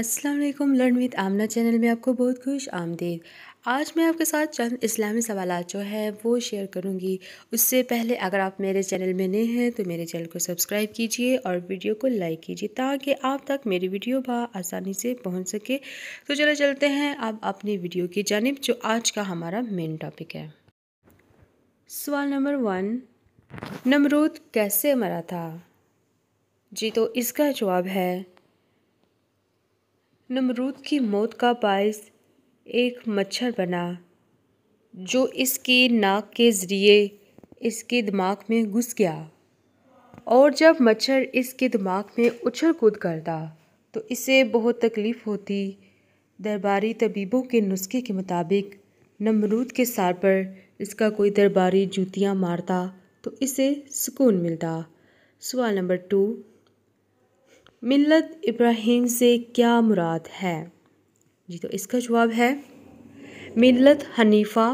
अस्सलाम वालेकुम learn with Amna channel में आपको बहुत खुश आमदीद आज मैं आपके साथ चंद इस्लामी सवाल जो है वो शेयर करूंगी उससे पहले अगर आप मेरे चैनल में नए हैं तो मेरे चैनल को सब्सक्राइब कीजिए और वीडियो को लाइक कीजिए ताकि आप तक मेरी वीडियो बा आसानी से पहुंच सके तो चलो चलते हैं अब अपनी वीडियो की जानब जो आज का हमारा मेन टॉपिक है सवाल नंबर वन नमरूद कैसे मरा था जी तो इसका जवाब है नमरूद की मौत का बायस एक मच्छर बना जो इसकी नाक के ज़रिए इसके दिमाग में घुस गया और जब मच्छर इसके दिमाग में उछल कूद करता तो इसे बहुत तकलीफ़ होती दरबारी तबीबों के नुस्खे के मुताबिक नमरूद के सार पर इसका कोई दरबारी जूतियाँ मारता तो इसे सुकून मिलता सवाल नंबर टू मिलत इब्राहिम से क्या मुराद है जी तो इसका जवाब है मिलत हनीफ़ा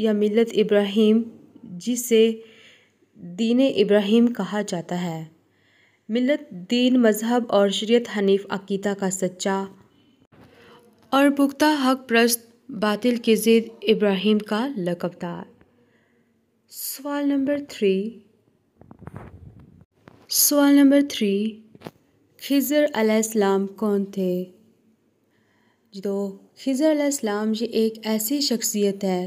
या मिलत इब्राहिम जिसे दीन इब्राहिम कहा जाता है मिलत दीन मज़हब और शरीत हनीफ अकीदा का सच्चा और पुख्ता हक प्रस्त बातिल के ज़िद इब्राहिम का लकबदार सवाल नंबर थ्री सवाल नंबर थ्री खिज़र अलैहिस्सलाम कौन थे तो खिज़र अलैहिस्सलाम ये एक ऐसी शख्सियत है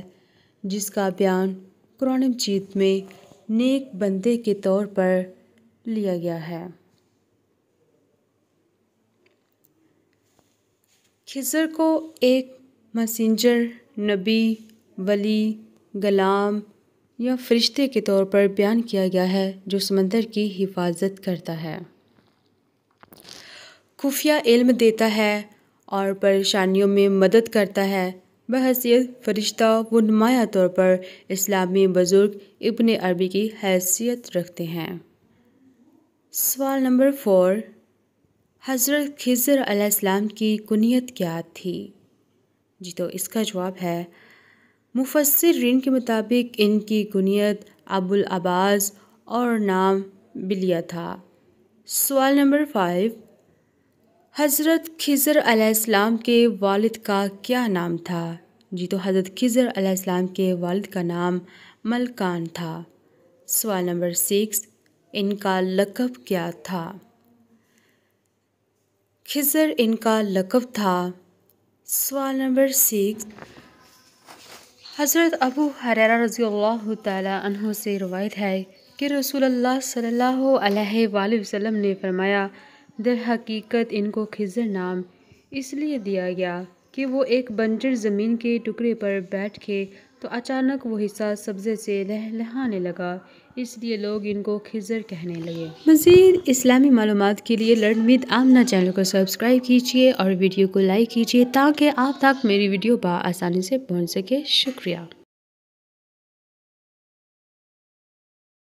जिसका बयान कुरान मजीद में नेक बंदे के तौर पर लिया गया है खिज़र को एक मसेंजर नबी वली गलाम या फरिश्ते के तौर पर बयान किया गया है जो समंदर की हिफाजत करता है खुफिया इल्म देता है और परेशानियों में मदद करता है बहसीत फरिश्ता व नुमाया तौर पर इस्लामी बुज़ुर्ग इबन अरबी की हैसियत रखते हैं सवाल नंबर फोर हज़रत खिज़र अलैहिस्सलाम की कुनियत क्या थी जी तो इसका जवाब है मुफसरिन के मुताबिक इनकी कुनियत अबुल अब्बास और नाम बिलिया था सवाल नंबर फाइव हज़रत खिज़र अलैहिस्सलाम के वालिद का क्या नाम था जी तो हज़रत खिज़र अलैहिस्सलाम के वालिद का नाम मलकान था सवाल नंबर सिक्स इनका लकब क्या था खिज़र इनका लकब था सवाल नंबर सिक्स हज़रत अबू हर रज़ी अल्लाह से रवायत है कि रसूल अल्लाह सल्लल्लाहु अलैहि वसल्लम ने फरमाया दर हकीकत इनको खिजर नाम इसलिए दिया गया कि वो एक बंजर ज़मीन के टुकड़े पर बैठ के तो अचानक वो हिस्सा सब्ज़े से लहलहाने लगा इसलिए लोग इनको खिजर कहने लगे मज़ीद इस्लामी मालूम के लिए विद आमना चैनल को सब्सक्राइब कीजिए और वीडियो को लाइक कीजिए ताकि आप तक मेरी वीडियो बा आसानी से पहुँच सके शुक्रिया